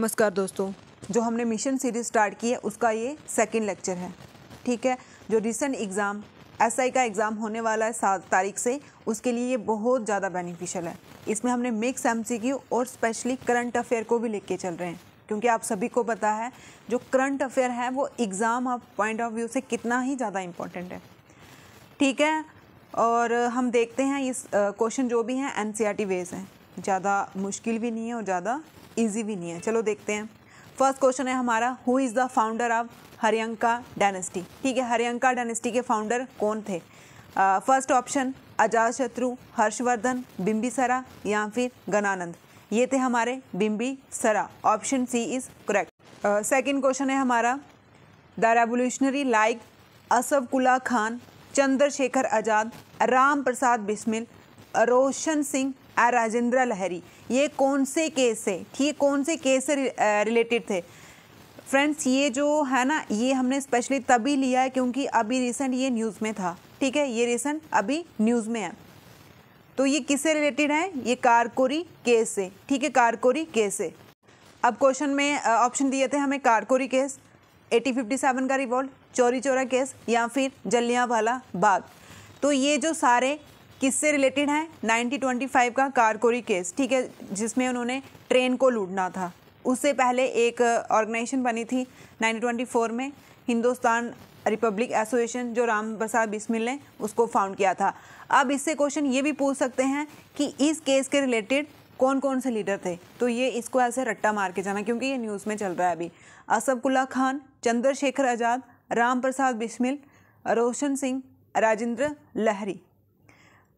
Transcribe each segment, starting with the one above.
नमस्कार दोस्तों जो हमने मिशन सीरीज स्टार्ट की है उसका ये सेकंड लेक्चर है ठीक है जो रिसेंट एग्ज़ाम एसआई का एग्ज़ाम होने वाला है सात तारीख से उसके लिए ये बहुत ज़्यादा बेनिफिशियल है इसमें हमने मिक्स एम और स्पेशली करंट अफेयर को भी लेके चल रहे हैं क्योंकि आप सभी को पता है जो करंट अफेयर है वो एग्ज़ाम आप पॉइंट ऑफ व्यू से कितना ही ज़्यादा इम्पोर्टेंट है ठीक है और हम देखते हैं इस क्वेश्चन जो भी हैं एन सी वेज हैं ज़्यादा मुश्किल भी नहीं है और ज़्यादा ईजी भी नहीं है चलो देखते हैं फर्स्ट क्वेश्चन है हमारा who is the founder of Haryanka dynasty ठीक है हरियंका डायनेस्टी के फाउंडर कौन थे फर्स्ट ऑप्शन अजाज शत्रु हर्षवर्धन बिम्बिसरा या फिर गनानंद ये थे हमारे Bimbisara option C is correct second question है हमारा the revolutionary like Ashfaqulla Khan Chandrashekhar Azad Ram Prasad Bismil Roshan Singh a Rajendra Lahiri ये कौन से केस से ठीक कौन से केस से रिलेटेड थे फ्रेंड्स ये जो है ना ये हमने स्पेशली तभी लिया है क्योंकि अभी रिसेंट ये न्यूज़ में था ठीक है ये रिसेंट अभी न्यूज़ में है तो ये किससे रिलेटेड है ये कारकोरी केस से ठीक है कारकोरी केस से अब क्वेश्चन में ऑप्शन दिए थे हमें कारकोरी केस सेवन का रिवॉल्व चोरी चोरा केस या फिर भाला बाग तो ये जो सारे किससे रिलेटेड है 1925 का कारकोरी केस ठीक है जिसमें उन्होंने ट्रेन को लूटना था उससे पहले एक ऑर्गेनाइजेशन बनी थी 1924 में हिंदुस्तान रिपब्लिक एसोसिएशन जो राम प्रसाद बिस्मिल ने उसको फाउंड किया था अब इससे क्वेश्चन ये भी पूछ सकते हैं कि इस केस के रिलेटेड कौन कौन से लीडर थे तो ये इसको ऐसे रट्टा मार के जाना क्योंकि ये न्यूज़ में चल रहा है अभी Ashfaqulla Khan Chandrashekhar Azad Ram Prasad Bismil Roshan Singh Rajendra Lahiri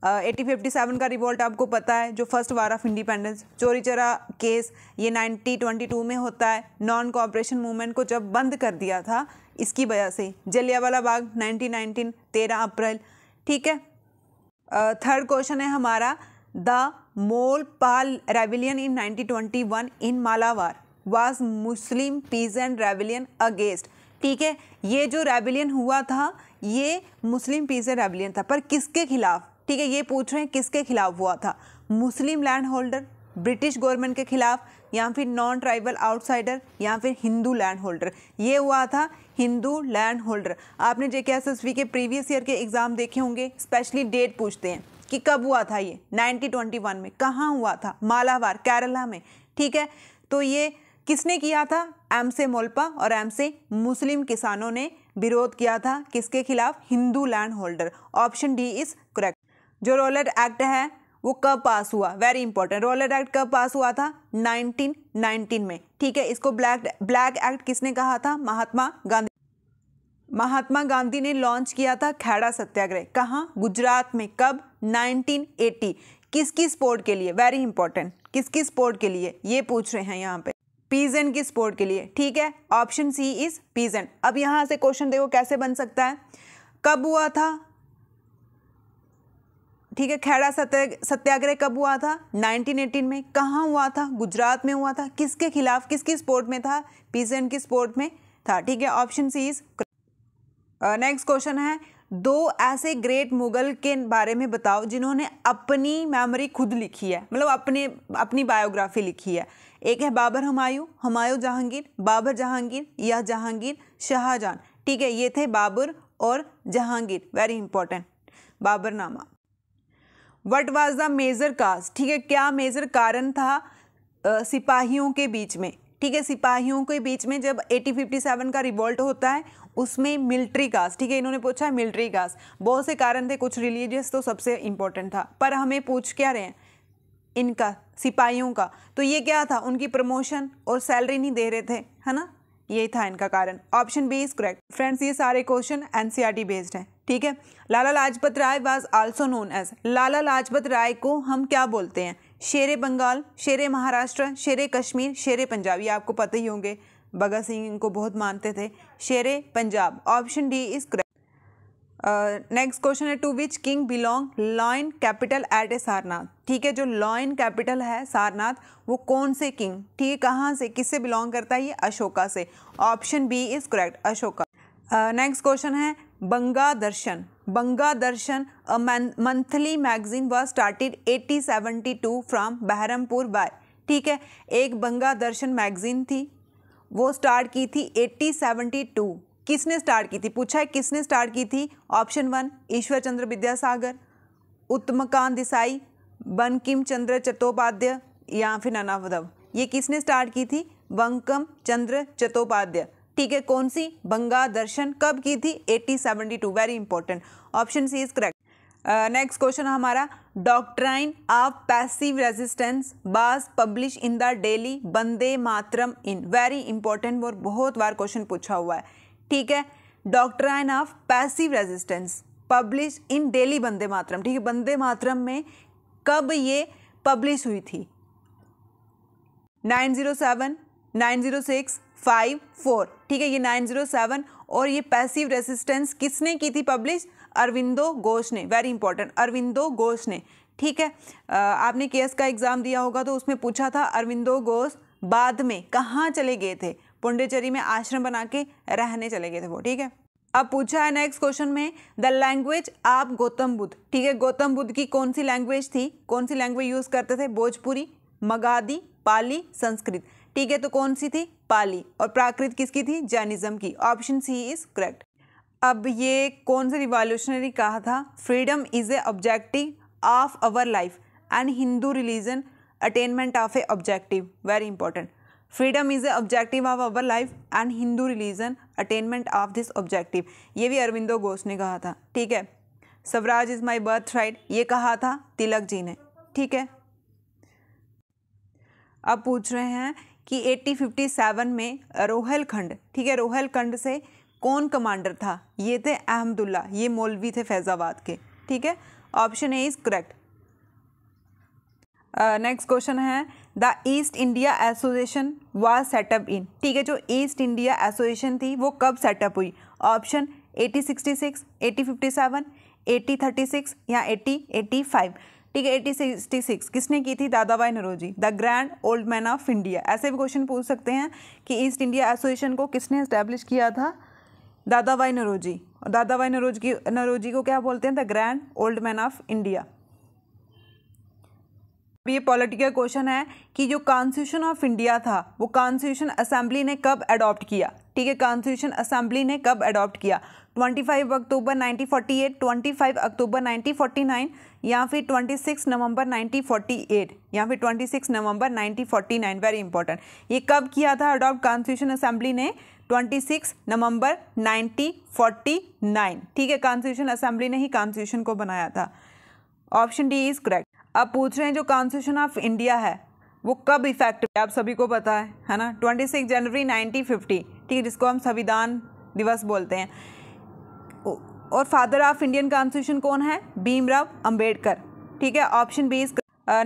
eighty fifty seven का रिवोल्ट आपको पता है जो फर्स्ट वार ऑफ इंडिपेंडेंस चोरी चरा केस ये नाइनटी ट्वेंटी टू में होता है नॉन कॉपरेशन मूवमेंट को जब बंद कर दिया था इसकी वजह से जलियावाला बाग नाइनटीन नाइनटीन तेरह अप्रैल ठीक है थर्ड uh, क्वेश्चन है हमारा the Moplah rebellion in one in Malabar was Muslim and rebellion against ठीक है ये जो रेविलियन हुआ था ये मुस्लिम एंड रेविलियन था पर किसके खिलाफ ठीक है ये पूछ रहे हैं किसके खिलाफ हुआ था Muslim land holder British government के खिलाफ या फिर नॉन ट्राइबल आउटसाइडर या फिर हिंदू लैंड होल्डर ये हुआ था हिंदू लैंड होल्डर आपने जे के के प्रीवियस ईयर के एग्ज़ाम देखे होंगे स्पेशली डेट पूछते हैं कि कब हुआ था ये 1921 में कहाँ हुआ था मालावार केरला में ठीक है तो ये किसने किया था एम से मोल्पा और एम से मुस्लिम किसानों ने विरोध किया था किसके खिलाफ Hindu land holder option D is जो रोलर एक्ट है वो कब पास हुआ वेरी इंपॉर्टेंट रोलर एक्ट कब पास हुआ था 1919 में ठीक है इसको ब्लैक ब्लैक एक्ट किसने कहा था महात्मा गांधी महात्मा गांधी ने लॉन्च किया था खैड़ा सत्याग्रह कहाँ गुजरात में कब 1980 किसकी स्पोर्ट के लिए वेरी इंपॉर्टेंट किसकी स्पोर्ट के लिए ये पूछ रहे हैं यहाँ पे पीजन की स्पोर्ट के लिए ठीक है ऑप्शन सी इज पीजन अब यहाँ से क्वेश्चन देखो कैसे बन सकता है कब हुआ था ठीक है खैड़ा सत्य सत्याग्रह कब हुआ था 1918 में कहाँ हुआ था गुजरात में हुआ था किसके खिलाफ किसकी स्पोर्ट में था पीजेंट की स्पोर्ट में था ठीक है option C is next question है दो ऐसे ग्रेट मुगल के बारे में बताओ जिन्होंने अपनी मेमोरी खुद लिखी है मतलब अपने अपनी बायोग्राफी लिखी है एक है बाबर हमायूं हमायूं जहांगीर बाबर जहांगीर या जहांगीर शाहजहां ठीक है ये थे बाबर और Jahangir very important Baburnama what was the major cause ठीक है क्या मेजर कारण था आ, सिपाहियों के बीच में ठीक है सिपाहियों के बीच में जब 1857 का रिवोल्ट होता है उसमें मिलिट्री कास्ट ठीक है इन्होंने पूछा है मिलिट्री कास्ट बहुत से कारण थे कुछ रिलीजियस तो सबसे इम्पोर्टेंट था पर हमें पूछ क्या रहे हैं इनका सिपाहियों का तो ये क्या था उनकी प्रमोशन और सैलरी नहीं दे रहे थे है ना यही था इनका कारण option B is correct friends ये सारे क्वेश्चन एनसीईआरटी बेस्ड हैं ठीक है Lala Lajpat Rai was also known as Lala Lajpat Rai को हम क्या बोलते हैं शेर बंगाल शेर महाराष्ट्र शेर कश्मीर शेर पंजाब ये आपको पता ही होंगे भगत सिंह इनको बहुत मानते थे Sher Punjab option D is correct next uh, question है to which king belong lion capital at a Sarnath ठीक है जो लॉइन कैपिटल है सारनाथ वो कौन से किंग ठीक है कहाँ से किससे बिलोंग करता है ये अशोका से option B is correct Ashoka next question है Banga Darshan Banga Darshan a monthly magazine was started 1872 from Baharampur by ठीक है एक बंगा दर्शन मैगजीन थी वो स्टार्ट की थी 1872 किसने स्टार्ट की थी पूछा है किसने स्टार्ट की थी ऑप्शन वन ईश्वर चंद्र विद्यासागर उत्तमकांत देसाई बनकिम चंद्र चट्टोपाध्याय या फिर नाना वधव ये किसने स्टार्ट की थी बंकम चंद्र चट्टोपाध्याय ठीक है कौन सी बंगा दर्शन कब की थी 1872 very important option C is correct next question हमारा doctrine of passive resistance was publish in the daily Bande Mataram in very important और बहुत बार क्वेश्चन पूछा हुआ है ठीक है doctrine of passive resistance publish in daily Bande Mataram ठीक है बंदे मातरम में कब ये पब्लिश हुई थी 907, 906, 5, ठीक है ये 907 और ये पैसिव रेजिस्टेंस किसने की थी पब्लिश अरविंदो घोष ने वेरी इंपॉर्टेंट अरविंदो घोष ने ठीक है आपने केस का एग्ज़ाम दिया होगा तो उसमें पूछा था अरविंदो घोष बाद में कहाँ चले गए थे पुंडेचेरी में आश्रम बना के रहने चले गए थे वो ठीक है अब पूछा है नेक्स्ट क्वेश्चन में द लैंग्वेज आप गौतम बुद्ध ठीक है गौतम बुद्ध की कौन सी लैंग्वेज थी कौन सी लैंग्वेज यूज़ करते थे भोजपुरी मगादी पाली संस्कृत ठीक है तो कौन सी थी पाली और प्राकृत किसकी थी जैनिज्म की ऑप्शन सी इज़ करेक्ट अब ये कौन सा रिवॉल्यूशनरी कहा था freedom is a objective of our life and Hindu religion attainment of a objective very important freedom is a objective of our life and Hindu religion attainment of this objective ये भी अरविंदो घोष ने कहा था ठीक है swaraj is my birthright ये कहा था तिलक जी ने ठीक है अब पूछ रहे हैं कि 1857 में खंड ठीक है रोहलखंड से कौन कमांडर था ये थे अहमदुल्ला ये मौलवी थे फैज़ाबाद के ठीक है option A is correct next question है the East India Association was set up in ठीक है जो ईस्ट इंडिया एसोसिएशन थी वो कब सेटअप हुई option eighty sixty six eighty fifty seven eighty thirty six या एटी एटी फाइव ठीक है एटी सिक्सटी सिक्स किसने की थी Dadabhai Naoroji the grand old man of India ऐसे भी क्वेश्चन पूछ सकते हैं कि ईस्ट इंडिया एसोसिएशन को किसने इस्टेब्लिश किया था दादा भाई नरोजी और दादा भाई नरोजी नरोजी को क्या बोलते हैं the grand old man of India ये पॉलिटिकल क्वेश्चन है कि जो कॉन्स्टिट्यूशन ऑफ इंडिया था वो कॉन्स्टिट्यूशन असेंबली ने कब अडॉप्ट किया ठीक है कॉन्स्टिट्यूशन असेंबली ने कब अडॉप्ट किया 25 अक्टूबर 1948, 25 अक्टूबर 1949 या फिर 26 नवंबर 1948 या फिर 26 नवंबर 1949 वेरी इंपॉर्टेंट ये कब किया था अडॉप्ट कॉन्स्टिट्यूशन असेंबली ने 26 नवंबर 1949 ठीक है कॉन्स्टिट्यूशन असेंबली ने ही कॉन्स्टिट्यूशन को बनाया था ऑप्शन डी इज़ करेक्ट अब पूछ रहे हैं जो कॉन्स्टिट्यूशन ऑफ इंडिया है वो कब इफेक्ट आप सभी को पता है है ना 26 जनवरी 1950 ठीक है जिसको हम संविधान दिवस बोलते हैं और फादर ऑफ इंडियन कॉन्स्टिट्यूशन कौन है भीमराव अंबेडकर ठीक है ऑप्शन बी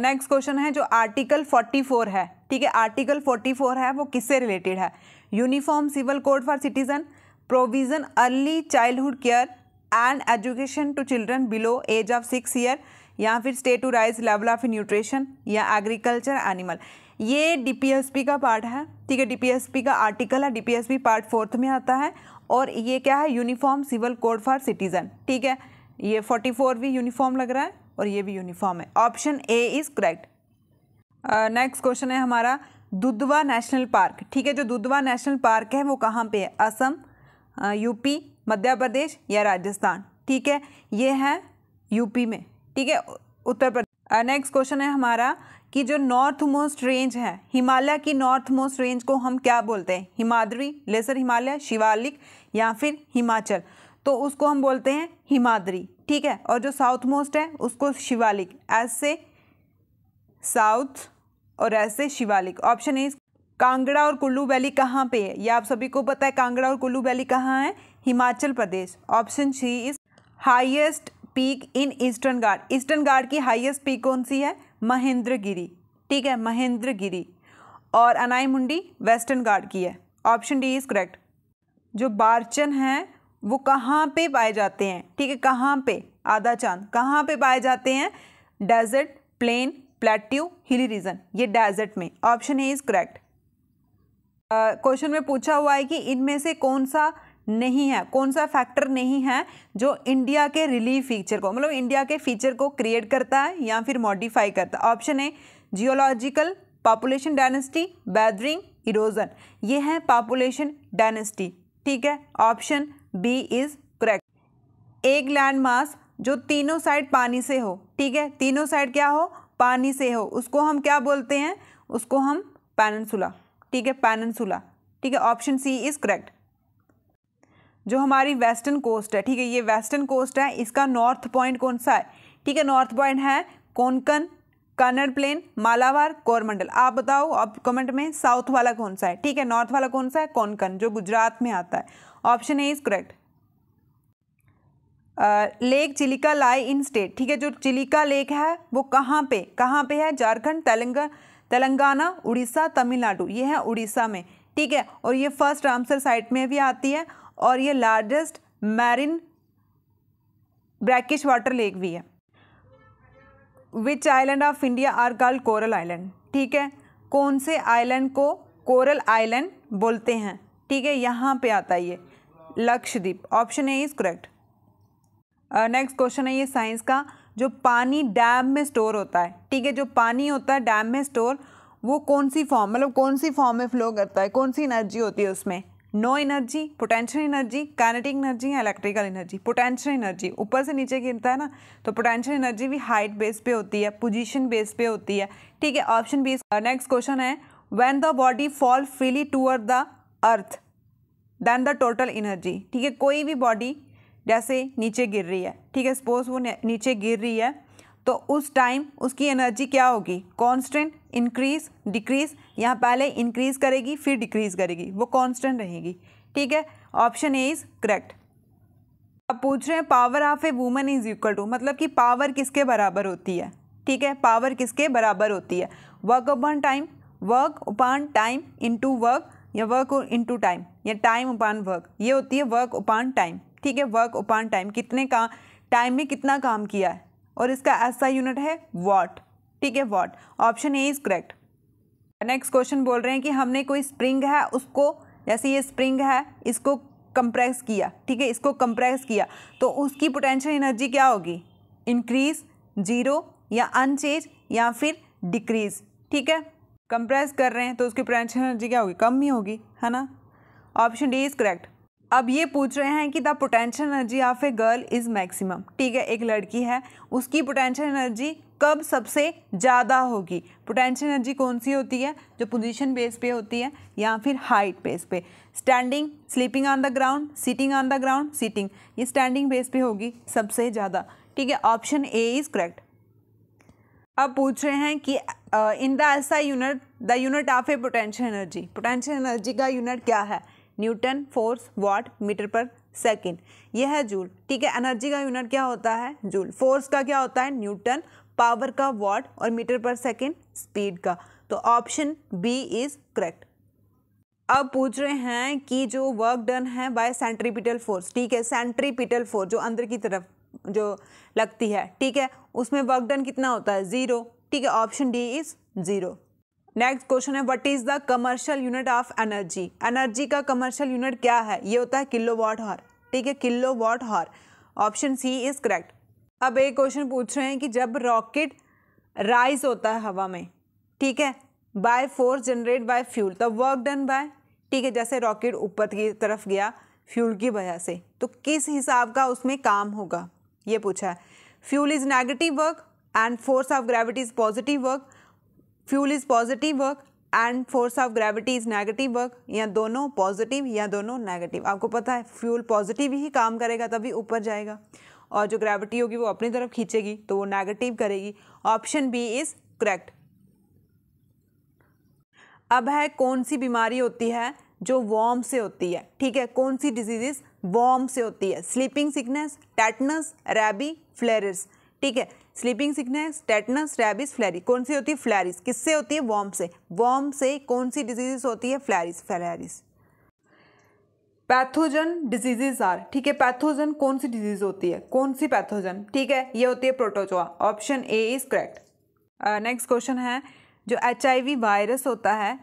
नेक्स्ट क्वेश्चन है जो आर्टिकल 44 है ठीक है आर्टिकल 44 है वो किससे रिलेटेड है uniform civil code for citizen provision early childhood care and education to children below age of six year या फिर state to raise level of nutrition या एग्रीकल्चर एनिमल ये डीपीएसपी का पार्ट है ठीक है डीपीएसपी का आर्टिकल है डीपीएसपी पार्ट फोर्थ में आता है और ये क्या है uniform civil code for citizen ठीक है ये फोर्टी फोर भी यूनिफॉर्म लग रहा है और ये भी यूनिफॉर्म है option A is correct next question है हमारा दुधवा नेशनल पार्क ठीक है जो दुधवा नेशनल पार्क है वो कहाँ पे है असम यूपी मध्य प्रदेश या राजस्थान ठीक है ये है यूपी में ठीक है उत्तर प्रदेश नेक्स्ट क्वेश्चन है हमारा कि जो नॉर्थ मोस्ट रेंज है हिमालय की नॉर्थ मोस्ट रेंज को हम क्या बोलते हैं हिमाद्री लेसर हिमालय शिवालिक या फिर हिमाचल तो उसको हम बोलते हैं हिमाद्री ठीक है और जो साउथ मोस्ट है उसको शिवालिक ऐसे साउथ और ऐसे शिवालिक ऑप्शन ए कांगड़ा और कुल्लू वैली कहाँ पे है ये आप सभी को पता है कांगड़ा और कुल्लू वैली कहाँ है Himachal Pradesh option C is highest peak in Eastern Ghat Eastern Ghat की हाईएस्ट पीक कौन सी है महेंद्रगिरी ठीक है महेंद्रगिरी और अनाई मुंडी वेस्टर्न घाट की है ऑप्शन डी इज़ करेक्ट जो बारचन हैं वो कहाँ पे पाए जाते हैं ठीक है कहाँ पे आधा चांद कहाँ पे पाए जाते हैं desert plain plateau hilly region ये डेजर्ट में option A is correct question में पूछा हुआ है कि इनमें से कौन सा नहीं है कौन सा फैक्टर नहीं है जो इंडिया के रिलीफ फीचर को मतलब इंडिया के फीचर को क्रिएट करता है या फिर मॉडिफाई करता है ऑप्शन है geological population dynasty weathering erosion ये है पॉपुलेशन डायनेस्टी ठीक है ऑप्शन बी इज़ करेक्ट एक लैंड मास जो तीनों साइड पानी से हो ठीक है तीनों साइड क्या हो पानी से हो उसको हम क्या बोलते हैं उसको हम पैनसुला ठीक है पैनसुला ठीक है ऑप्शन सी इज़ करेक्ट जो हमारी वेस्टर्न कोस्ट है ठीक है ये वेस्टर्न कोस्ट है इसका नॉर्थ पॉइंट कौन सा है ठीक है नॉर्थ पॉइंट है कोंकण कन्नड़ प्लेन मालावार कोरमंडल आप बताओ आप कमेंट में साउथ वाला कौन सा है ठीक है नॉर्थ वाला कौन सा है कोंकण जो गुजरात में आता है option A is correct lake Chilika lie in state ठीक है जो चिलिका लेक है वो कहाँ पे कहाँ पे है झारखंड तेलंगा तेलंगाना उड़ीसा तमिलनाडु ये है उड़ीसा में ठीक है और ये फर्स्ट आंसर साइड में भी आती है और ये largest marine brackish water lake भी है which island of India are called coral island ठीक है कौन से आइलैंड को कोरल आइलैंड बोलते हैं ठीक है यहाँ पे आता है ये Lakshadweep option A is correct next question है ये साइंस का जो पानी डैम में स्टोर होता है ठीक है जो पानी होता है डैम में स्टोर वो कौन सी फॉर्म मतलब कौन सी फॉर्म में फ्लो करता है कौन सी एनर्जी होती है उसमें no energy potential energy kinetic energy या इलेक्ट्रिकल एनर्जी पोटेंशियल एनर्जी ऊपर से नीचे गिरता है ना तो पोटेंशियल एनर्जी भी हाइट बेस पे होती है पोजीशन बेस पे होती है ठीक है ऑप्शन बी नेक्स्ट क्वेश्चन है when the body fall freely toward the earth then the total energy ठीक है कोई भी बॉडी जैसे नीचे गिर रही है ठीक है सपोज वो नीचे गिर रही है तो उस टाइम उसकी एनर्जी क्या होगी कॉन्स्टेंट इंक्रीज डिक्रीज़ यहाँ पहले इंक्रीज़ करेगी फिर डिक्रीज़ करेगी वो कांस्टेंट रहेगी ठीक है ऑप्शन ए इज़ करेक्ट अब पूछ रहे हैं power of a woman is equal to मतलब कि पावर किसके बराबर होती है ठीक है पावर किसके बराबर होती है work upon time work upon time into work या वर्क इंटू टाइम या टाइम अपॉन वर्क ये होती है वर्क अपॉन टाइम ठीक है वर्क अपॉन टाइम कितने का टाइम में कितना काम किया है और इसका ऐसा यूनिट है वॉट ठीक है watt option A is correct next question बोल रहे हैं कि हमने कोई स्प्रिंग है उसको जैसे ये स्प्रिंग है इसको कंप्रेस किया ठीक है इसको कंप्रेस किया तो उसकी पोटेंशियल एनर्जी क्या होगी इंक्रीज जीरो या अनचेंज या फिर डिक्रीज ठीक है कंप्रेस कर रहे हैं तो उसकी पोटेंशियल एनर्जी क्या होगी कम ही होगी है ना ऑप्शन डी इज़ करेक्ट अब ये पूछ रहे हैं कि the potential energy of a girl is maximum ठीक है एक लड़की है उसकी पोटेंशियल एनर्जी कब सबसे ज़्यादा होगी पोटेंशियल एनर्जी कौन सी होती है जो पोजीशन बेस पे होती है या फिर हाइट बेस पे standing sleeping on the ground sitting on the ground sitting ये स्टैंडिंग बेस पे होगी सबसे ज़्यादा ठीक है ऑप्शन ए इज़ करेक्ट अब पूछ रहे हैं कि इन द ऐसा unit the unit of a potential energy potential energy का यूनिट क्या है न्यूटन फोर्स वाट मीटर पर सेकेंड यह है जूल ठीक है एनर्जी का यूनिट क्या होता है जूल फोर्स का क्या होता है न्यूटन पावर का वॉट और मीटर पर सेकेंड स्पीड का तो ऑप्शन बी इज़ करेक्ट अब पूछ रहे हैं कि जो वर्क डन है बाय सेंट्रीपिटल फोर्स ठीक है सेंट्रीपिटल फोर्स जो अंदर की तरफ जो लगती है ठीक है उसमें वर्क डन कितना होता है ज़ीरो ठीक है option D is zero next question है what is the commercial unit of energy energy का कमर्शियल यूनिट क्या है ये होता है किलो वॉट हॉर ठीक है kilowatt hour option C is correct अब एक क्वेश्चन पूछ रहे हैं कि जब रॉकेट राइज होता है हवा में ठीक है by force generate by fuel तो वर्क डन बाय ठीक है जैसे रॉकेट ऊपर की तरफ गया फ्यूल की वजह से तो किस हिसाब का उसमें काम होगा ये पूछा है fuel is negative work and force of gravity is positive work fuel is positive work and force of gravity is negative work या दोनों पॉजिटिव या दोनों नेगेटिव आपको पता है फ्यूल पॉजिटिव ही काम करेगा तभी ऊपर जाएगा और जो ग्रेविटी होगी वो अपनी तरफ खींचेगी तो वो नेगेटिव करेगी ऑप्शन बी इज़ करेक्ट अब है कौन सी बीमारी होती है जो वॉम से होती है ठीक है कौन सी डिजीजेस वॉर्म से होती है sleeping sickness tetanus rabies filaria ठीक है sleeping sickness tetanus rabies filaria कौन सी होती है फ्लैरिस किससे होती है वॉम से वॉर्म से कौन सी डिजीजेस होती है filaria filaria pathogen diseases are ठीक है पैथोजन कौन सी डिजीज होती है कौन सी पैथोजन ठीक है ये होती है protozoa option A is correct next question है जो एच वायरस होता है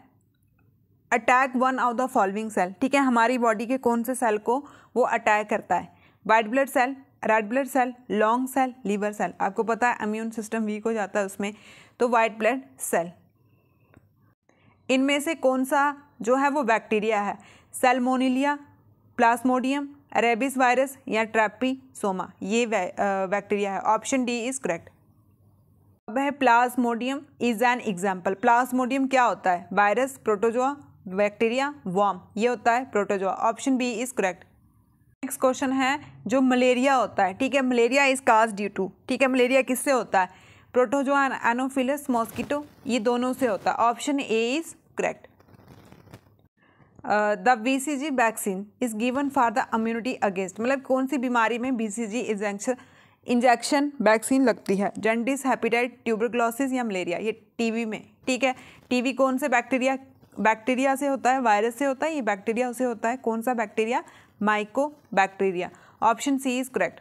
attack one of the following cell ठीक है हमारी बॉडी के कौन से सेल को वो अटैक करता है white blood cell red blood cell lung cell liver cell आपको पता है इम्यून सिस्टम वीक हो जाता है उसमें तो वाइट ब्लड सेल इनमें से कौन सा जो है वो बैक्टीरिया है सेलमोनिलिया प्लास्मोडियम रेबिस वायरस या सोमा ये बैक्टीरिया है ऑप्शन डी इज़ करेक्ट अब है plasmodium is an example plasmodium क्या होता है वायरस प्रोटोजोआ बैक्टीरिया वॉम ये होता है protozoa option B is correct next question है जो मलेरिया होता है ठीक है malaria is cause due to ठीक है मलेरिया किससे होता है प्रोटोजोआ एनोफिलस मॉस्किटो ये दोनों से होता है option A is correct the B C G vaccine is given for the immunity against मतलब कौन सी बीमारी में B C G injection injection vaccine लगती है जेंडिस हैपीटाइट ट्यूबरक्लोसिस या मलेरिया ये टीवी में ठीक है टीवी कौन से बैक्टीरिया बैक्टीरिया से होता है वायरस से होता है ये बैक्टीरिया उसे होता है कौन सा bacteria mycobacteria option C is correct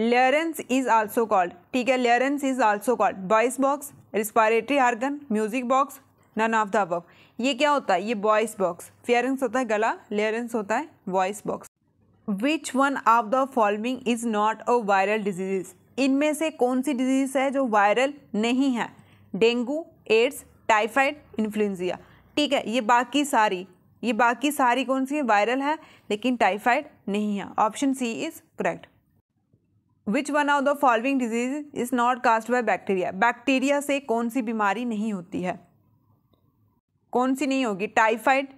larynx is also called ठीक है larynx is also called voice box respiratory organ music box none of the above ये क्या होता है ये वॉइस बॉक्स फेयरेंस होता है गला लेयरेंस होता है voice box which one of the following is not a viral disease इनमें से कौन सी डिजीज है जो वायरल नहीं है डेंगू एड्स टाइफाइड इन्फ्लुएंजिया ठीक है ये बाकी सारी ये बाकी सारी कौन सी वायरल है लेकिन टाइफाइड नहीं है option C is correct which one of the following disease is not caused by bacteria bacteria से कौन सी बीमारी नहीं होती है कौन सी नहीं होगी टाइफाइड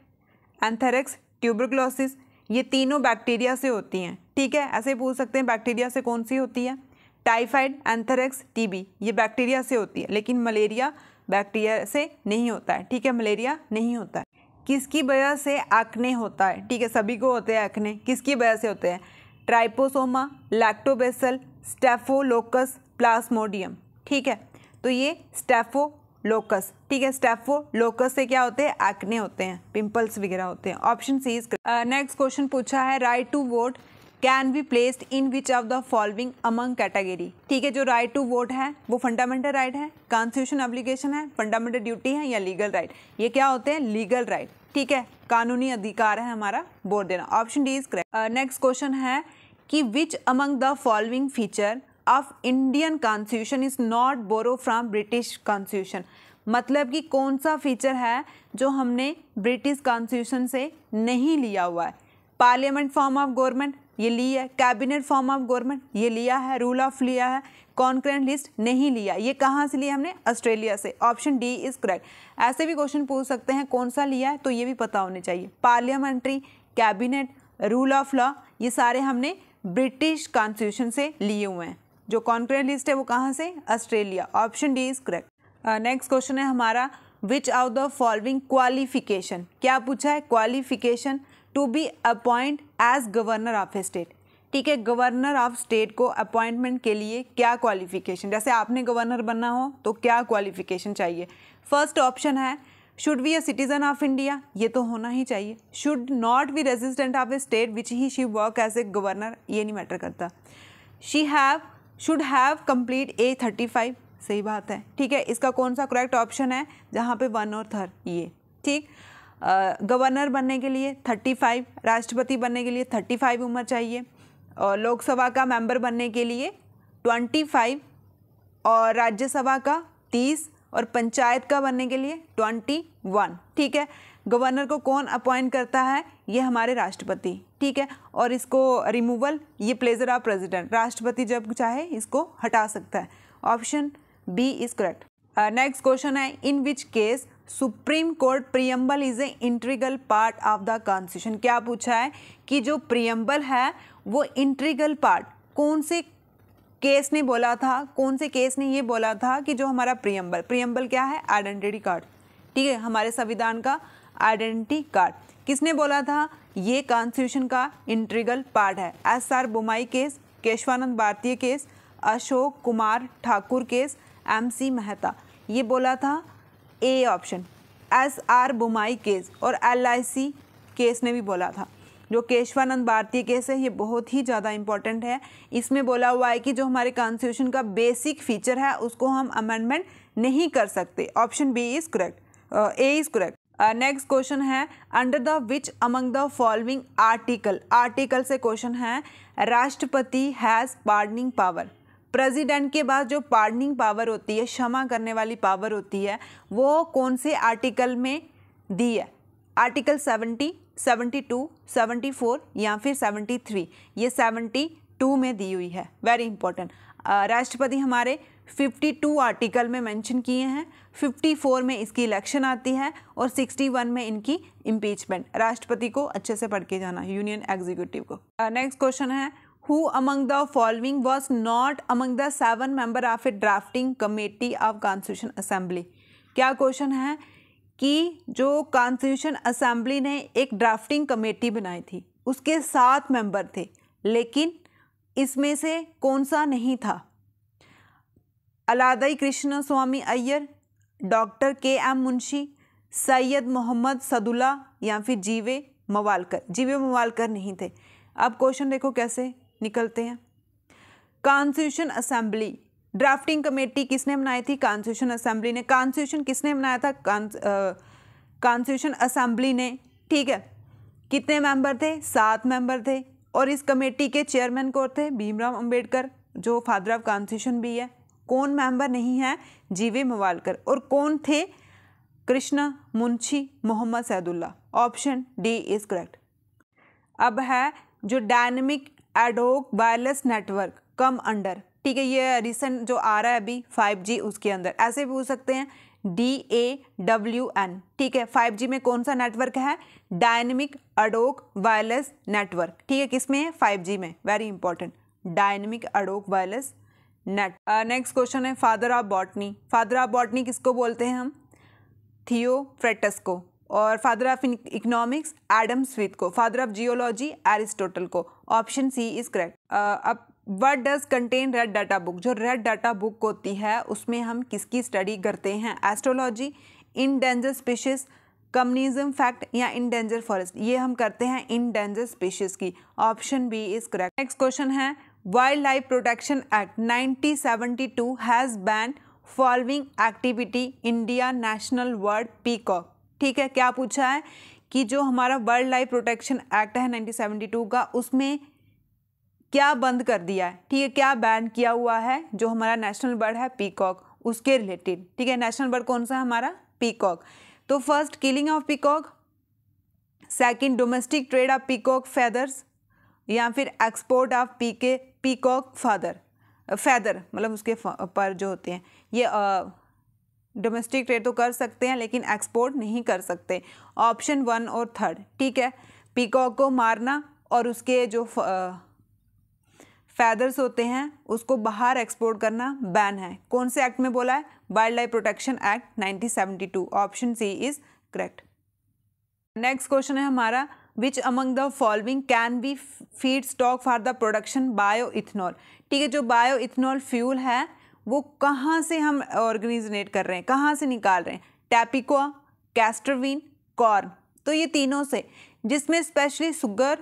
एंथेरेक्स ट्यूबरकुलोसिस ये तीनों बैक्टीरिया से होती हैं ठीक है ऐसे पूछ सकते हैं बैक्टीरिया से कौन सी होती है टाइफाइड एंथेरेक्स टीबी ये बैक्टीरिया से होती है लेकिन मलेरिया बैक्टीरिया से नहीं होता है ठीक है मलेरिया नहीं होता है किसकी वजह से एक्ने होता है ठीक है सभी को होते हैं एक्ने किसकी वजह से होते हैं ट्राइपोसोमा लैक्टोबेसल स्टेफोलोकस प्लास्मोडियम ठीक है तो ये स्टेफो लोकस ठीक है स्टेप फोर लोकस से क्या होते हैं एक्ने होते हैं पिंपल्स वगैरह होते हैं option C is next question पूछा है right to vote can be placed in which of the following among category ठीक है जो राइट टू वोट है वो फंडामेंटल राइट है कॉन्स्टिट्यूशन एप्लीकेशन है फंडामेंटल ड्यूटी है या लीगल राइट right. ये क्या होते हैं लीगल राइट ठीक है कानूनी अधिकार है हमारा वोट देना option D is correct next question है कि which among the following feature of Indian constitution is not borrow from British constitution मतलब कि कौन सा फीचर है जो हमने ब्रिटिश कॉन्स्टिट्यूशन से नहीं लिया हुआ है पार्लियामेंट फॉर्म ऑफ गवर्नमेंट ये ली है कैबिनेट फॉर्म ऑफ गवर्नमेंट ये लिया है रूल ऑफ लिया है कॉन्क्रेंट लिस्ट नहीं लिया ये कहाँ से लिया हमने ऑस्ट्रेलिया से ऑप्शन डी इज़ करेक्ट ऐसे भी क्वेश्चन पूछ सकते हैं कौन सा लिया है तो ये भी पता होने चाहिए parliamentary cabinet rule of law ये सारे हमने ब्रिटिश कॉन्स्टिट्यूशन से लिए हुए हैं जो कॉन्करेंट लिस्ट है वो कहाँ से Australia option D is correct next question है हमारा which are the following qualification क्या पूछा है qualification to be appoint as governor of a state ठीक है गवर्नर ऑफ स्टेट को अपॉइंटमेंट के लिए क्या क्वालिफिकेशन जैसे आपने गवर्नर बनना हो तो क्या क्वालिफिकेशन चाहिए फर्स्ट ऑप्शन है should be a citizen of India ये तो होना ही चाहिए should not be resistant of a state which he she work as a governor ये नहीं मैटर करता she have should have complete a thirty five सही बात है ठीक है इसका कौन सा करेक्ट ऑप्शन है जहाँ पे वन और थर ये ठीक गवर्नर बनने के लिए थर्टी फाइव राष्ट्रपति बनने के लिए थर्टी फाइव उम्र चाहिए और लोकसभा का मेंबर बनने के लिए ट्वेंटी फाइव और राज्यसभा का तीस और पंचायत का बनने के लिए ट्वेंटी वन ठीक है गवर्नर को कौन अपॉइंट करता है ये हमारे राष्ट्रपति ठीक है और इसको रिमूवल ये प्लेजर ऑफ प्रेसिडेंट राष्ट्रपति जब चाहे इसको हटा सकता है option B is correct next question है in which case Supreme Court preamble is a integral part of the constitution क्या पूछा है कि जो प्रियम्बल है वो इंट्रीगल पार्ट कौन से केस ने बोला था कौन से केस ने ये बोला था कि जो हमारा प्रियम्बल प्रियम्बल क्या है आइडेंटिटी कार्ड ठीक है हमारे संविधान का आइडेंटिटी कार्ड किसने बोला था ये कॉन्स्टिट्यूशन का इंट्रीगल पार्ट है S R Bommai case Kesavananda Bharati case Ashok Kumar Thakur case M C Mehta ये बोला था A option S R Bommai case और एल आई सी केस ने भी बोला था जो केशवानंद भारतीय केस है ये बहुत ही ज़्यादा इंपॉर्टेंट है इसमें बोला हुआ है कि जो हमारे कॉन्स्टिट्यूशन का बेसिक फीचर है उसको हम अमेंडमेंट नहीं कर सकते option B is correct A is correct next question है under the which among the following article article से क्वेश्चन है राष्ट्रपति हैज़ पार्डनिंग पावर प्रेसिडेंट के बाद जो पार्डनिंग पावर होती है क्षमा करने वाली पावर होती है वो कौन से आर्टिकल में दी है आर्टिकल सेवेंटी 72, 74 या फिर 73 ये 72 में दी हुई है वेरी इंपॉर्टेंट राष्ट्रपति हमारे 52 आर्टिकल में मेंशन किए हैं 54 में इसकी इलेक्शन आती है और 61 में इनकी इम्पीचमेंट राष्ट्रपति को अच्छे से पढ़ के जाना यूनियन एग्जीक्यूटिव को नेक्स्ट uh, क्वेश्चन है who among the following was not among the seven member of a drafting committee of constitution assembly क्या क्वेश्चन है कि जो कॉन्स्टिट्यूशन असेंबली ने एक ड्राफ्टिंग कमेटी बनाई थी उसके सात मेंबर थे लेकिन इसमें से कौन सा नहीं था Alladi Krishnaswamy Iyer doctor K M Munshi Syed Mohammad Saadulla या फिर जीवे मवालकर जीवे मवालकर नहीं थे अब क्वेश्चन देखो कैसे निकलते हैं कॉन्स्टिट्यूशन असम्बली ड्राफ्टिंग कमेटी किसने बनाई थी कॉन्स्टिट्यूशन असेंबली ने कॉन्स्टिट्यूशन किसने बनाया था कॉन्स्टिट्यूशन असेंबली ने ठीक है कितने मेंबर थे सात मेंबर थे और इस कमेटी के चेयरमैन कौन थे भीमराव अंबेडकर जो फादर ऑफ कॉन्स्टिट्यूशन भी है कौन मेंबर नहीं है वी मवालकर और कौन थे Krishna Munshi Mohammad Saadulla option D is correct अब है जो dynamic ad hoc wireless network come under ठीक है ये रिसेंट जो आ रहा है अभी 5G उसके अंदर ऐसे भी हो सकते हैं डी ए डब्ल्यू एन ठीक है 5G में कौन सा नेटवर्क है डायनेमिक अडोक वायरलेस नेटवर्क ठीक है किस में है 5G में very important dynamic ad hoc wireless net next question है father of botany father of botany किसको बोलते हैं हम थियो फ्रेटस को और father of economics Adam Smith को फादर ऑफ जियोलॉजी एरिस्टोटल को ऑप्शन सी इज करेक्ट अब what does contain red data book जो रेड डाटा बुक होती है उसमें हम किसकी स्टडी करते हैं astrology endangered species communism fact या इन डेंजर फॉरेस्ट ये हम करते हैं इन डेंजर स्पीशीज़ की option B is correct next question है wildlife protection act 1972 has ban following activity India national world peacock ठीक है क्या पूछा है कि जो हमारा वाइल्ड लाइफ प्रोटेक्शन एक्ट है 1972 का उसमें क्या बंद कर दिया है ठीक है क्या बैन किया हुआ है जो हमारा नेशनल बर्ड है पीकॉक उसके रिलेटेड ठीक है नेशनल बर्ड कौन सा है हमारा पीकॉक तो first killing of peacock second domestic trade of peacock feathers या फिर एक्सपोर्ट ऑफ पी के पीकॉक फादर फैदर मतलब उसके पर जो होते हैं ये डोमेस्टिक ट्रेड तो कर सकते हैं लेकिन एक्सपोर्ट नहीं कर सकते ऑप्शन वन और थर्ड ठीक है पीकॉक को मारना और उसके जो आ, फैदर्स होते हैं उसको बाहर एक्सपोर्ट करना बैन है कौन से एक्ट में बोला है wildlife protection act 1972 option C is correct next question है हमारा which among the following can be feedstock for the production bioethanol ठीक है जो बायो इथेनॉल फ्यूल है वो कहाँ से हम ऑर्गेनाइजनेट कर रहे हैं कहाँ से निकाल रहे हैं टैपिकोआ कैस्टरवीन कॉर्न तो ये तीनों से जिसमें स्पेशली सुगर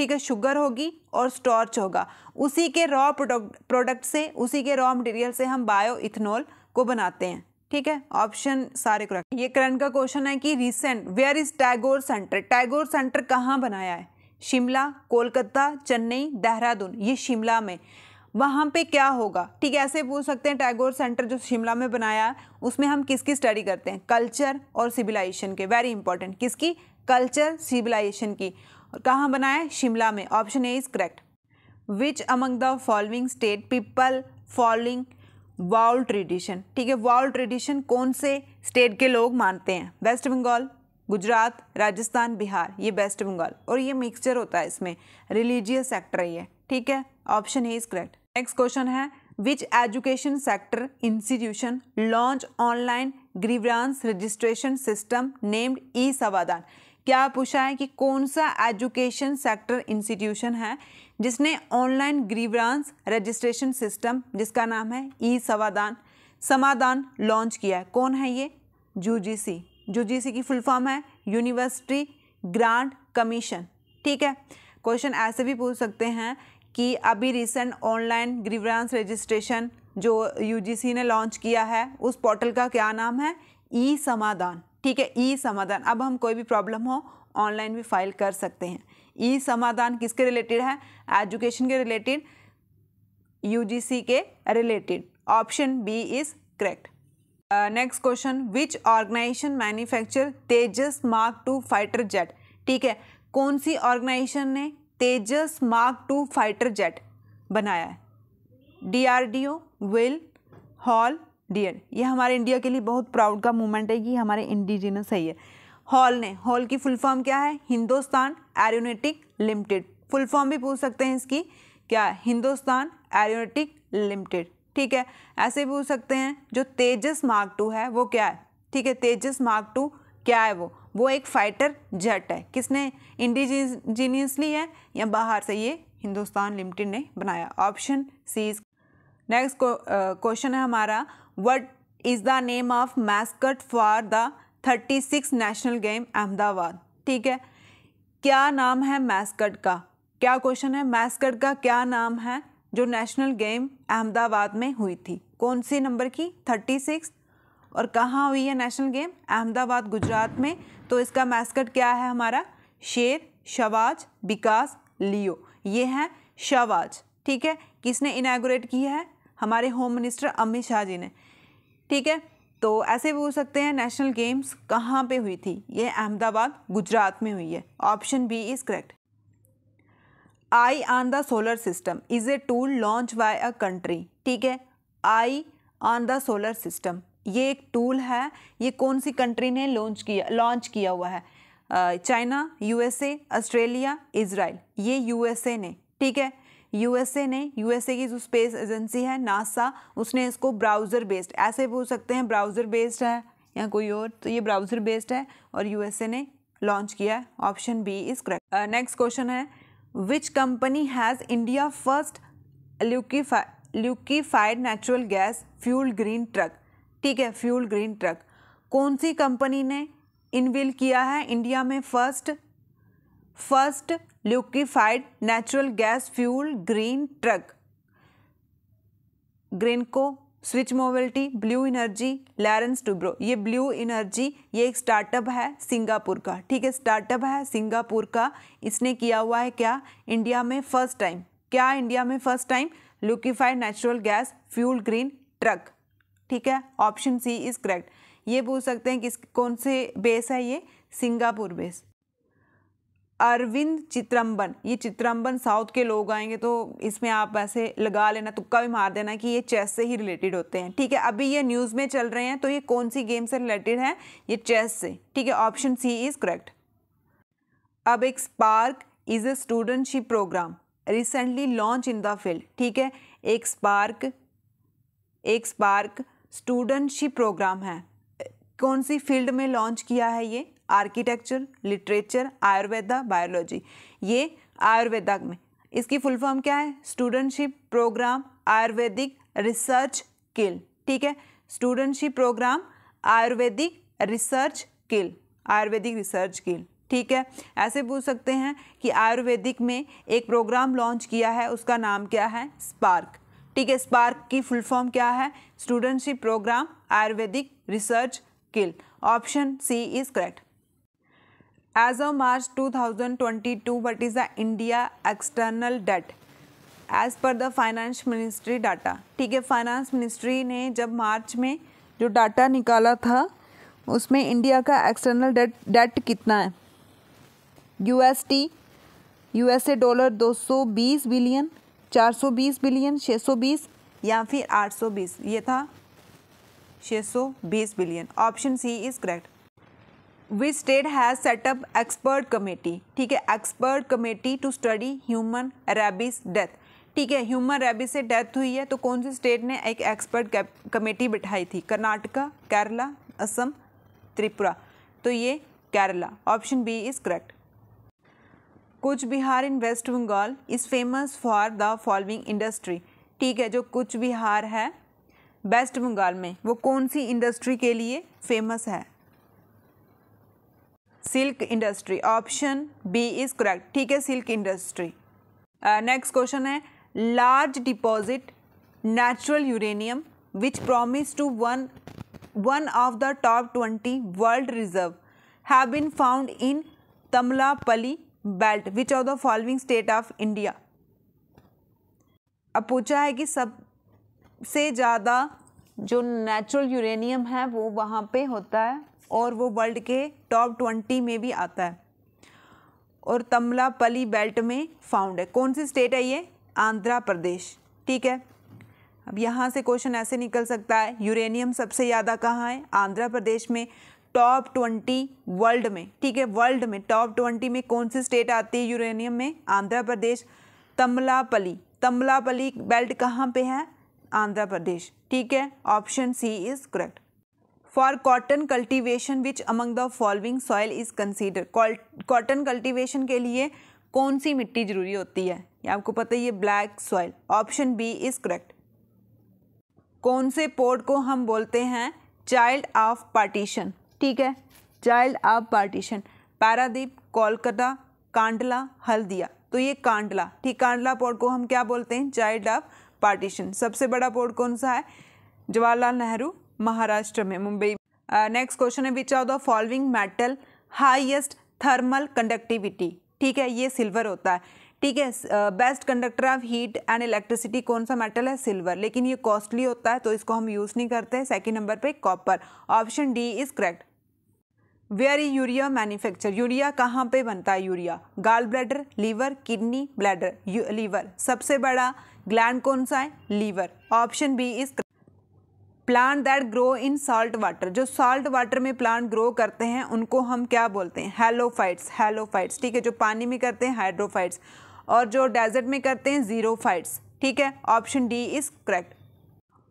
ठीक है शुगर होगी और स्टॉर्च होगा उसी के रॉ प्रोडक्ट प्रोडक्ट से उसी के रॉ मटेरियल से हम बायो इथेनॉल को बनाते हैं ठीक है ऑप्शन सारे करेक्ट ये करंट का क्वेश्चन है कि recent where is Tagore centre Tagore centre कहाँ बनाया है शिमला कोलकाता चेन्नई देहरादून ये शिमला में वहाँ पे क्या होगा ठीक है ऐसे पूछ सकते हैं टैगोर सेंटर जो शिमला में बनाया है उसमें हम किसकी स्टडी करते हैं कल्चर और सिविलाइजेशन के वेरी इंपॉर्टेंट किसकी कल्चर सिविलाइजेशन की और कहाँ बना है शिमला में option A is correct which among the following state people following Baul tradition ठीक है वाउल ट्रेडिशन कौन से स्टेट के लोग मानते हैं वेस्ट बंगाल गुजरात राजस्थान बिहार ये वेस्ट बंगाल और ये मिक्सचर होता है इसमें रिलीजियस सेक्टर ये ठीक है option A is correct next question है which education sector institution launch online grievance registration system named E Samadhan क्या पूछा है कि कौन सा एजुकेशन सेक्टर इंस्टीट्यूशन है जिसने ऑनलाइन ग्रीवरांस रजिस्ट्रेशन सिस्टम जिसका नाम है ई समाधान समाधान लॉन्च किया है कौन है ये यूजीसी यूजीसी की फुल फॉर्म है यूनिवर्सिटी ग्रांट कमीशन ठीक है क्वेश्चन ऐसे भी पूछ सकते हैं कि अभी रिसेंट ऑनलाइन ग्रीवरांस रजिस्ट्रेशन जो यूजीसी ने लॉन्च किया है उस पोर्टल का क्या नाम है ई समाधान ठीक है ई समाधान अब हम कोई भी प्रॉब्लम हो ऑनलाइन भी फाइल कर सकते हैं ई समाधान किसके रिलेटेड है एजुकेशन के रिलेटेड यूजीसी के related option B is correct next question which organisation manufacture Tejas mark two fighter jet ठीक है कौन सी ऑर्गेनाइजेशन ने Tejas mark two fighter jet बनाया है डी डी आर ओ विल हॉल डियर ये हमारे इंडिया के लिए बहुत प्राउड का मूवमेंट है कि हमारे इंडिजिनस है ये हॉल ने हॉल की फुल फॉर्म क्या है Hindustan aeronautic limited full form भी पूछ सकते हैं इसकी क्या हिंदुस्तान एरोनेटिक लिमिटेड ठीक है ऐसे पूछ सकते हैं जो तेजस मार्क टू है वो क्या है ठीक है तेजस मार्क टू क्या है वो वो एक फाइटर जेट है किसने इंडिजीनियसली है या बाहर से ये हिंदुस्तान लिमिटेड ने बनाया ऑप्शन सी नेक्स्ट क्वेश्चन है हमारा what is the name of mascot for the thirty six national game Ahmedabad ठीक है क्या नाम है मैस्कट का क्या क्वेश्चन है मैस्कट का क्या नाम है जो नेशनल गेम अहमदाबाद में हुई थी कौन सी नंबर की थर्टी सिक्स और कहाँ हुई है नेशनल गेम अहमदाबाद गुजरात में तो इसका मैस्कट क्या है हमारा शेर शवाज विकास लियो ये है शवाज ठीक है किसने इनागोरेट किया है हमारे होम मिनिस्टर अमित शाह जी ने ठीक है तो ऐसे हो सकते हैं नेशनल गेम्स कहाँ पे हुई थी ये अहमदाबाद गुजरात में हुई है option B is correct eye on the solar system is a tool launch by a country ठीक है eye on the solar system ये एक टूल है ये कौन सी कंट्री ने लॉन्च किया लॉन्च किया हुआ है चाइना यूएसए ऑस्ट्रेलिया इसराइल ये यूएसए ने ठीक है यूएसए ने यूएसए की जो स्पेस एजेंसी है नासा उसने इसको ब्राउज़र बेस्ड ऐसे बोल सकते हैं ब्राउज़र बेस्ड है या कोई और तो ये ब्राउज़र बेस्ड है और यूएसए ने लॉन्च किया है option B is correct next question है which company has India first ल्यूकीफा liquefied natural gas fuel green truck ठीक है फ्यूल ग्रीन ट्रक कौन सी कंपनी ने इनविल किया है इंडिया में first first liquefied natural gas fuel green truck Greenko switch mobility blue energy लैरेंस टूब्रो ये ब्लू इनर्जी ये एक स्टार्टअप है सिंगापुर का ठीक है स्टार्टअप है सिंगापुर का इसने किया हुआ है क्या इंडिया में फर्स्ट टाइम क्या इंडिया में first time liquefied natural gas fuel green truck ठीक है ऑप्शन सी इज़ करेक्ट ये पूछ सकते हैं कि कौन से बेस है ये सिंगापुर बेस अरविंद चित्रम्बन ये चित्रम्बन साउथ के लोग आएंगे तो इसमें आप ऐसे लगा लेना तुक्का भी मार देना कि ये चेस से ही रिलेटेड होते हैं ठीक है अभी ये न्यूज़ में चल रहे हैं तो ये कौन सी गेम से रिलेटेड है ये चेस से ठीक है ऑप्शन सी इज़ करेक्ट अब एक spark is a studentship programme recently launch in the field ठीक है एक स्पार्क एक स्पार्क स्टूडेंटशिप प्रोग्राम है कौन सी फील्ड में लॉन्च किया है ये आर्किटेक्चर लिटरेचर आयुर्वेदा बायोलॉजी ये आयुर्वेदा में इसकी फुल फॉर्म क्या है studentship programme Ayurvedic research kill ठीक है studentship programme Ayurvedic research kill Ayurvedic research kill ठीक है ऐसे पूछ सकते हैं कि आयुर्वेदिक में एक प्रोग्राम लॉन्च किया है उसका नाम क्या है स्पार्क ठीक है स्पार्क की फुल फॉर्म क्या है studentship programme Ayurvedic research kill option C is correct as of March 2022, what is the India external debt as per the finance ministry data ठीक है फाइनेंस मिनिस्ट्री ने जब मार्च में जो डाटा निकाला था उसमें इंडिया का एक्सटर्नल डेट डेट कितना है U U S T S A dollar दो सौ बीस बिलियन चार सौ बीस बिलियन छः सौ बीस या फिर आठ सौ बीस ये था छः सौ बीस billion option C is correct which state has set up expert committee ठीक है expert committee to study human rabies death ठीक है ह्यूमन रेबिस से डेथ हुई है तो कौन सी स्टेट ने एक एक्सपर्ट कमेटी बिठाई थी कर्नाटका केरला असम त्रिपुरा तो ये Kerala option B is correct कुछ Bihar in West Bengal is famous for the following industry ठीक है जो कुछ बिहार है वेस्ट बंगाल में वो कौन सी इंडस्ट्री के लिए फेमस है silk industry option B is correct ठीक है silk industry next uh, question है large deposit natural uranium which promise to one one of the top twenty world reserve have been found in Tummalapalle belt which of the following state of India अब पूछा है कि सबसे ज़्यादा जो natural uranium है वो वहाँ पे होता है और वो वर्ल्ड के टॉप ट्वेंटी में भी आता है और तमलापली बेल्ट में फाउंड है कौन सी स्टेट है ये आंध्र प्रदेश ठीक है अब यहाँ से क्वेश्चन ऐसे निकल सकता है यूरेनियम सबसे ज़्यादा कहाँ है आंध्र प्रदेश में टॉप ट्वेंटी वर्ल्ड में ठीक है वर्ल्ड में टॉप ट्वेंटी में कौन सी स्टेट आती है यूरेनियम में आंध्र प्रदेश तमलापली तमलापली बेल्ट कहाँ पे है आंध्र प्रदेश ठीक है option C is correct for cotton cultivation which among the following soil is consider cotton cultivation के लिए कौन सी मिट्टी जरूरी होती है ये आपको पता ही है black soil option B is correct कौन से पोर्ट को हम बोलते हैं चाइल्ड ऑफ पार्टीशन ठीक है child of partition Paradip Kolkata Kandla Haldia तो ये कांडला ठीक कांडला पोर्ट को हम क्या बोलते हैं चाइल्ड ऑफ पार्टीशन सबसे बड़ा पोर्ट कौन सा है जवाहरलाल नेहरू महाराष्ट्र में मुंबई नेक्स्ट क्वेश्चन है which are the following metal highest thermal conductivity ठीक है ये सिल्वर होता है ठीक है best conductor of heat and electricity कौन सा मेटल है सिल्वर लेकिन ये कॉस्टली होता है तो इसको हम यूज़ नहीं करते सेकेंड नंबर पे copper option D is correct where urea manufacture urea कहाँ पे बनता है urea gall bladder liver kidney bladder liver सबसे बड़ा ग्लैंड कौन सा है liver option B is plant that grow in salt water जो साल्ट वाटर में प्लांट ग्रो करते हैं उनको हम क्या बोलते हैं हेलोफाइट्स हेलोफाइट्स ठीक है जो पानी में करते हैं हाइड्रोफाइट्स और जो डेजर्ट में करते हैं जीरो फाइट्स ठीक है option D is correct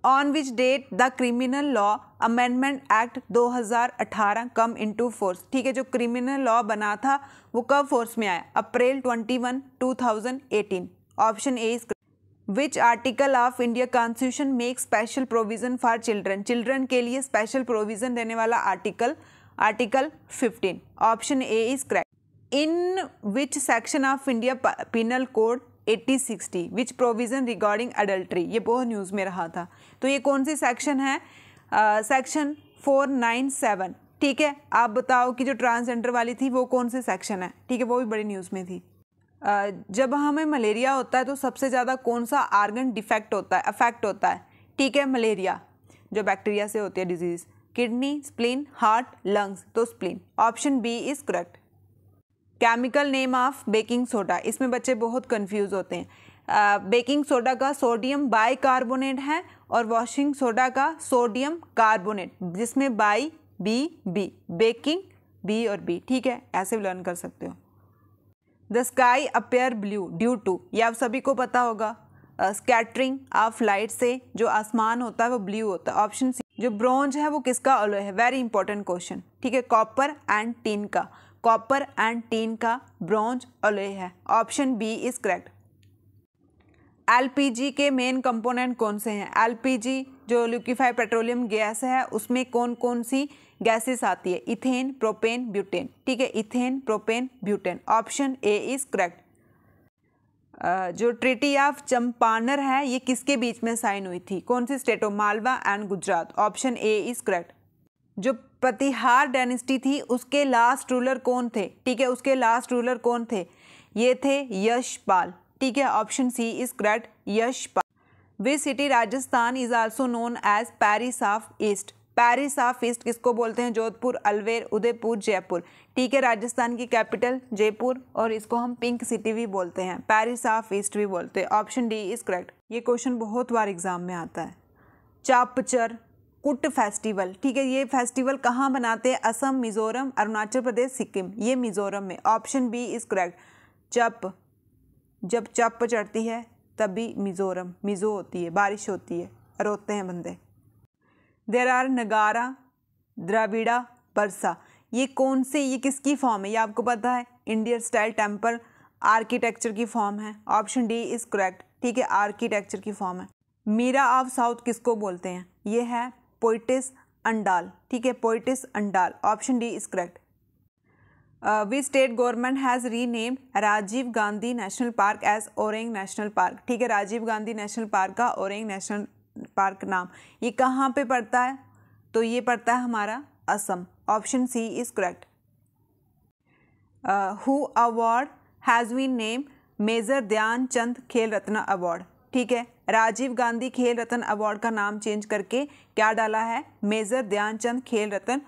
on which date the criminal law amendment act 2018 come into force ठीक है जो क्रिमिनल लॉ बना था वो कब फोर्स में आया April 21 2018 option A is which article of India constitution make special provision for children children के लिए स्पेशल प्रोविज़न देने वाला article article 15 option A is correct in which section of India penal code 8060 which provision regarding adultery ये बहुत news में रहा था तो ये कौन सी सेक्शन है सेक्शन फोर नाइन सेवन ठीक है आप बताओ कि जो ट्रांसजेंडर वाली थी वो कौन से सेक्शन है ठीक है वो भी बड़ी न्यूज़ में थी जब हमें मलेरिया होता है तो सबसे ज़्यादा कौन सा आर्गन डिफेक्ट होता है अफेक्ट होता है ठीक है मलेरिया जो बैक्टीरिया से होती है disease kidney spleen heart lungs तो spleen option B is correct chemical name of baking soda इसमें बच्चे बहुत कंफ्यूज होते हैं बेकिंग बेकिंग सोडा का सोडियम बाई कार्बोनेट है और वॉशिंग सोडा का सोडियम कार्बोनेट जिसमें bi B B baking B और बी ठीक है ऐसे भी लर्न कर सकते हो the sky appear blue due to ये आप सभी को पता होगा स्कैटरिंग ऑफ लाइट से जो आसमान होता है वो ब्लू होता है ऑप्शन सी जो ब्रॉन्ज है वो किसका ऑलो है वेरी इंपॉर्टेंट क्वेश्चन ठीक है कॉपर एंड टीन का कॉपर एंड टीन का ब्रॉन्ज ऑलो है option B is correct LPG के मेन कंपोनेंट कौन से हैं एलपीजी जो लिक्विफाइड पेट्रोलियम गैस है उसमें कौन कौन सी गैसेस आती है इथेन प्रोपेन ब्यूटेन ठीक है ethane propane butane option A is correct जो ट्रिटी ऑफ चंपानर है ये किसके बीच में साइन हुई थी कौन सी स्टेटों Malwa and Gujarat option A is correct जो प्रतिहार डायनेस्टी थी उसके लास्ट रूलर कौन थे ठीक है उसके लास्ट रूलर कौन थे ये थे यशपाल ठीक है option C is correct Yashpal which city Rajasthan is also known as Paris of East Paris of East किसको बोलते हैं जोधपुर अलवेर उदयपुर जयपुर ठीक है राजस्थान की कैपिटल जयपुर और इसको हम पिंक सिटी भी बोलते हैं पेरिस ऑफ ईस्ट भी बोलते हैं ऑप्शन डी इज़ करेक्ट ये क्वेश्चन बहुत बार एग्जाम में आता है चापचर कुट फेस्टिवल ठीक है ये फेस्टिवल कहाँ बनाते हैं असम मिज़ोरम अरुणाचल प्रदेश सिक्किम ये मिज़ोरम में ऑप्शन बी इज़ करेक्ट चप जब चप चढ़ती है तभी मिज़ोरम मिज़ो होती है बारिश होती है रोते हैं बंदे देर आर नगारा द्राविड़ा बरसा ये कौन से ये किसकी फॉर्म है ये आपको पता है इंडियन स्टाइल टेम्पल आर्किटेक्चर की फॉर्म है ऑप्शन डी इज़ करेक्ट ठीक है आर्किटेक्चर की फॉर्म है मीरा ऑफ साउथ किसको बोलते हैं ये है पोइटिस अंडाल ठीक है poetess Andal option D is correct we state government has renamed Rajiv Gandhi national park as Orang national park ठीक है राजीव गांधी नेशनल पार्क का ओरेंग नेशनल पार्क नाम ये कहाँ पे पड़ता है तो ये पड़ता है हमारा Assam option C is correct who award has been name major Dhyanchand Khel Ratna award ठीक है राजीव गांधी खेल रत्न अवार्ड का नाम चेंज करके क्या डाला है मेजर ध्यानचंद खेल रत्न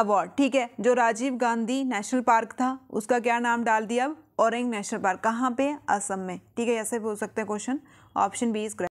अवार्ड ठीक है जो राजीव गांधी नेशनल पार्क था उसका क्या नाम डाल दिया अब औरंग नेशनल पार्क कहाँ पे असम में ठीक है ऐसे भी हो सकते हैं क्वेश्चन ऑप्शन बी इज